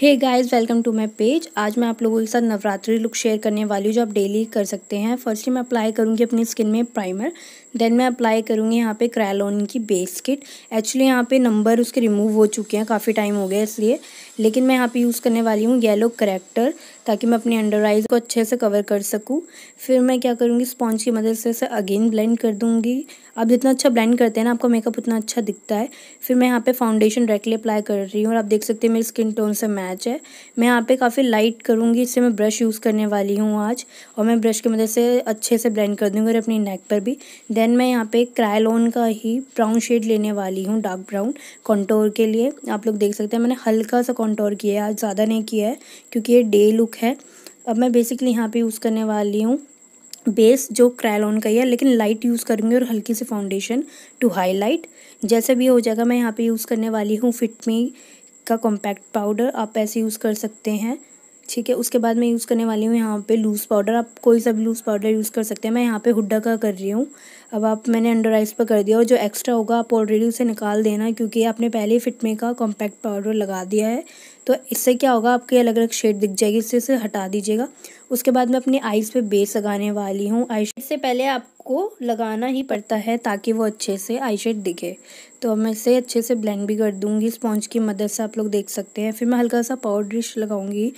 hey guys welcome to my page आज मैं आप लोगों के साथ नवरात्रि लुक शेयर करने वाली हूँ जो आप डेली कर सकते हैं फर्स्टली मैं अप्लाई करूँगी अपनी स्किन में प्राइमर देन मैं अप्लाई करूँगी यहाँ पे क्रैलोन की बेस किट एक्चुअली यहाँ पे नंबर उसके रिमूव हो चुके हैं काफ़ी टाइम हो गया इसलिए लेकिन मैं यहाँ पे यूज़ करने वाली हूँ येलो करेक्टर ताकि मैं अपनी अंडर आइज़ को अच्छे से कवर कर सकूँ फिर मैं क्या करूँगी स्पॉन्ज की मदद से इसे अगेन ब्लेंड कर दूँगी आप जितना अच्छा ब्लेंड करते हैं ना आपका मेकअप उतना अच्छा दिखता है फिर मैं यहाँ पर फाउंडेशन डायरेक्टली अप्लाई कर रही हूँ और आप देख सकते हैं मेरी स्किन टोन से मैच है मैं यहाँ पर काफ़ी लाइट करूँगी इससे मैं ब्रश यूज़ करने वाली हूँ आज और मैं ब्रश की मदद से अच्छे से ब्लेंड कर दूँगी और अपनी नेक पर भी देन देन मैं यहाँ पे क्रायलोन का ही ब्राउन शेड लेने वाली हूँ डार्क ब्राउन कॉन्टोर के लिए आप लोग देख सकते हैं मैंने हल्का सा कॉन्टोर किया है आज ज़्यादा नहीं किया है क्योंकि ये डे लुक है अब मैं बेसिकली यहाँ पे यूज़ करने वाली हूँ बेस जो क्रायलोन का ही है लेकिन लाइट यूज़ करूँगी और हल्की सी फाउंडेशन टू हाईलाइट जैसे भी हो जाएगा मैं यहाँ पे यूज़ करने वाली हूँ फिटमी का कॉम्पैक्ट पाउडर आप ऐसे यूज़ कर सकते हैं ठीक है उसके बाद मैं यूज़ करने वाली हूँ यहाँ पे लूज़ पाउडर आप कोई सा भी लूज़ पाउडर यूज़ कर सकते हैं मैं यहाँ पे हुड्डा का कर रही हूँ अब आप मैंने अंडर आइज पर कर दिया और जो एक्स्ट्रा होगा आप ऑलरेडी उसे निकाल देना क्योंकि आपने पहले ही फिटमे का कॉम्पैक्ट पाउडर लगा दिया है तो इससे क्या होगा आपके अलग अलग शेड दिख जाएगी इससे इसे हटा दीजिएगा उसके बाद मैं अपनी आइज़ पर बेस लगाने वाली हूँ आई शेड से पहले आपको लगाना ही पड़ता है ताकि वो अच्छे से आई शेड दिखे तो मैं इसे अच्छे से ब्लेंड भी कर दूँगी स्पॉन्ज की मदद से आप लोग देख सकते हैं फिर मैं हल्का सा पाउडरिश लगाऊँगी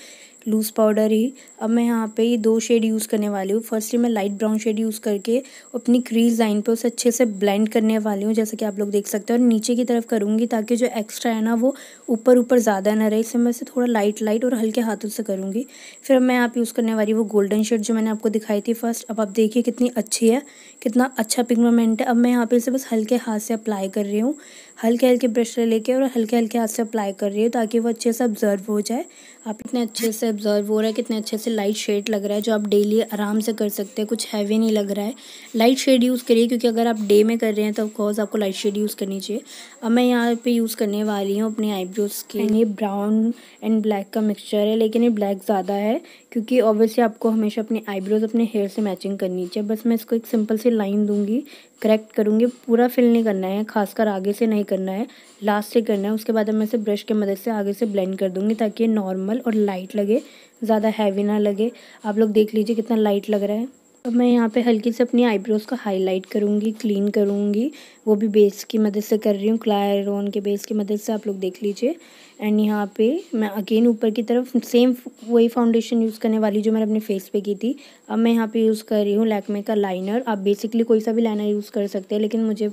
लूज़ पाउडर ही अब मैं यहाँ पे ये दो शेड यूज़ करने वाली हूँ फर्स्ट मैं लाइट ब्राउन शेड यूज़ करके अपनी क्रीज लाइन पे उसे अच्छे से ब्लेंड करने वाली हूँ जैसे कि आप लोग देख सकते हैं और नीचे की तरफ करूँगी ताकि जो एक्स्ट्रा है ना वो ऊपर ऊपर ज़्यादा ना रहे इसे मैं इसे थोड़ा लाइट लाइट और हल्के हाथों से करूँगी फिर अब मैं यहाँ यूज़ करने वाली वो गोल्डन शेड जो मैंने आपको दिखाई थी फर्स्ट अब आप देखिए कितनी अच्छी है कितना अच्छा पिगमेंट है अब मैं यहाँ पर इसे बस हल्के हाथ से अप्लाई कर रही हूँ हल्के हल्के ब्रश ले लेके और हल्के हल्के हाथ से अप्लाई कर रही हूँ ताकि वो अच्छे से ऑब्जर्व हो जाए आप इतने अच्छे से ऑब्जर्व हो रहा है कितने अच्छे से लाइट शेड लग रहा है जो आप डेली आराम से कर सकते हैं कुछ हैवी नहीं लग रहा है लाइट शेड यूज़ करिए क्योंकि अगर आप डे में कर रहे हैं तो ऑफकोर्स आपको लाइट शेड यूज़ करनी चाहिए अब मैं यहाँ पे यूज़ करने वाली हूँ अपने आईब्रोज के ये ब्राउन एंड ब्लैक का मिक्सचर है लेकिन ये ब्लैक ज़्यादा है क्योंकि ऑब्वियसली आपको हमेशा अपने आईब्रोज अपने हेयर से मैचिंग करनी चाहिए बस मैं इसको एक सिंपल सी लाइन दूंगी करेक्ट करूंगी पूरा फिल नहीं करना है खासकर आगे से नहीं करना है लास्ट से करना है उसके बाद मैं इसे ब्रश की मदद से आगे से ब्लेंड कर दूंगी ताकि ये नॉर्मल और लाइट लगे ज़्यादा हैवी ना लगे आप लोग देख लीजिए कितना लाइट लग रहा है अब मैं यहाँ पे हल्की से अपनी आईब्रोज़ को हाईलाइट करूँगी क्लीन करूँगी वो भी बेस की मदद से कर रही हूँ क्लायरोन के बेस की मदद से आप लोग देख लीजिए एंड यहाँ पे मैं अगेन ऊपर की तरफ सेम वही फाउंडेशन यूज़ करने वाली जो मैंने अपने फेस पे की थी अब मैं यहाँ पे यूज़ कर रही हूँ लैकमे का लाइनर आप बेसिकली कोई सा भी लाइनर यूज़ कर सकते हैं लेकिन मुझे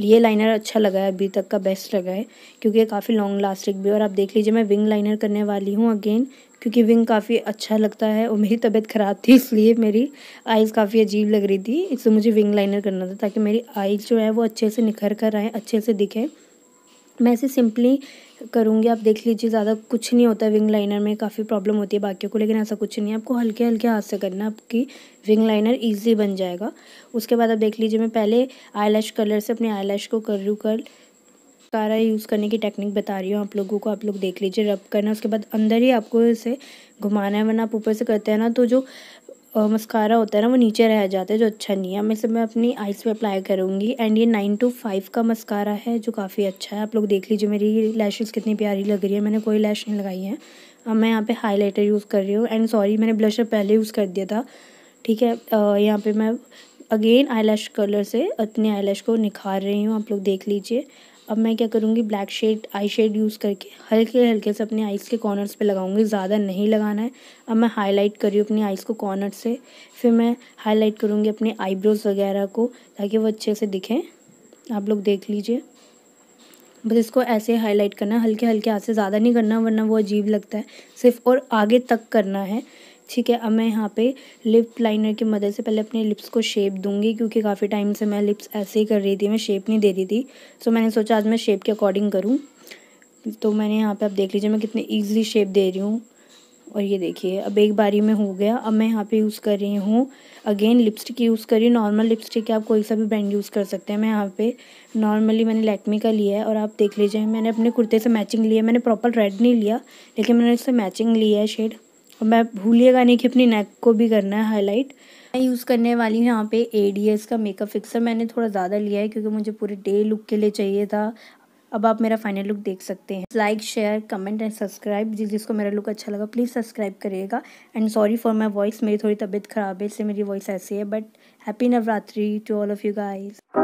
ये लाइनर अच्छा लगा है अभी तक का बेस्ट लगा है क्योंकि ये काफ़ी लॉन्ग लास्टिक भी और आप देख लीजिए मैं विंग लाइनर करने वाली हूँ अगेन क्योंकि विंग काफ़ी अच्छा लगता है और मेरी तबीयत ख़राब थी इसलिए मेरी आइज़ काफ़ी अजीब लग रही थी इसलिए मुझे विंग लाइनर करना था ताकि मेरी आइज़ जो है वो अच्छे से निखर कर आएँ अच्छे से दिखें मैं इसे सिंपली करूँगी आप देख लीजिए ज़्यादा कुछ नहीं होता विंग लाइनर में काफ़ी प्रॉब्लम होती है बाकियों को लेकिन ऐसा कुछ नहीं है आपको हल्के हल्के हाथ से करना आपकी विंग लाइनर इजी बन जाएगा उसके बाद आप देख लीजिए मैं पहले आई कलर से अपने आई को कर रही कर मस्कारा यूज़ करने की टेक्निक बता रही हूँ आप लोगों को आप लोग देख लीजिए रब करना उसके बाद अंदर ही आपको इसे घुमाना है वरना आप ऊपर से करते हैं ना तो जो मस्कारा होता है ना वो नीचे रह जाता है जो अच्छा नहीं है मैं इसे मैं अपनी आइज़ पे अप्लाई करूँगी एंड ये नाइन टू फाइव का मस्कारा है जो काफ़ी अच्छा है आप लोग देख लीजिए मेरी लैशेज़ कितनी प्यारी लग रही है मैंने कोई लैश नहीं लगाई है अब मैं यहाँ पे हाईलाइटर यूज़ कर रही हूँ एंड सॉरी मैंने ब्लशर पहले यूज़ कर दिया था ठीक है यहाँ पर मैं अगेन आई कलर से अपने आई को निखार रही हूँ आप लोग देख लीजिए अब मैं क्या करूँगी black shade eye shade use करके हल्के हल्के से अपने आइज़ के कॉर्नर्स पे लगाऊंगी ज़्यादा नहीं लगाना है अब मैं हाईलाइट करी अपनी आइज़ को कॉर्नर से फिर मैं हाईलाइट करूँगी अपने आईब्रोज़ वगैरह को ताकि वो अच्छे से दिखें आप लोग देख लीजिए बस इसको ऐसे हाईलाइट करना हल्के हल्के हाथ से ज़्यादा नहीं करना वरना वो अजीब लगता है सिर्फ और आगे तक करना है ठीक है अब मैं यहाँ पे लिप लाइनर की मदद से पहले अपने लिप्स को शेप दूंगी क्योंकि काफ़ी टाइम से मैं लिप्स ऐसे ही कर रही थी मैं शेप नहीं दे रही थी सो मैंने सोचा आज मैं शेप के अकॉर्डिंग करूँ तो मैंने यहाँ पे आप देख लीजिए मैं कितने ईजिली शेप दे रही हूँ और ये देखिए अब एक बारी में हो गया अब मैं यहाँ पे यूज़ कर रही हूँ अगेन लिपस्टिक यूज़ कर रही हूँ नॉर्मल लिपस्टिक आप कोई सा भी ब्रांड यूज़ कर सकते हैं मैं यहाँ पे नॉर्मली मैंने लैक्मी का लिया है और आप देख लीजिए मैंने अपने कुर्ते से मैचिंग लिया मैंने प्रॉपर रेड नहीं लिया लेकिन मैंने उससे मैचिंग लिया है शेड और मैं भूलिएगा नहीं कि अपनी नेक को भी करना है हाईलाइट मैं यूज़ करने वाली हूँ यहाँ पे ए का मेकअप फिक्सर मैंने थोड़ा ज़्यादा लिया है क्योंकि मुझे पूरे डे लुक के लिए चाहिए था अब आप मेरा फाइनल लुक देख सकते हैं like share comment and subscribe जिस जिसको मेरा लुक अच्छा लगा प्लीज़ सब्सक्राइब करिएगा and sorry for my voice मेरी थोड़ी तबीयत ख़राब है इससे मेरी वॉइस ऐसी है but happy Navratri to all of you guys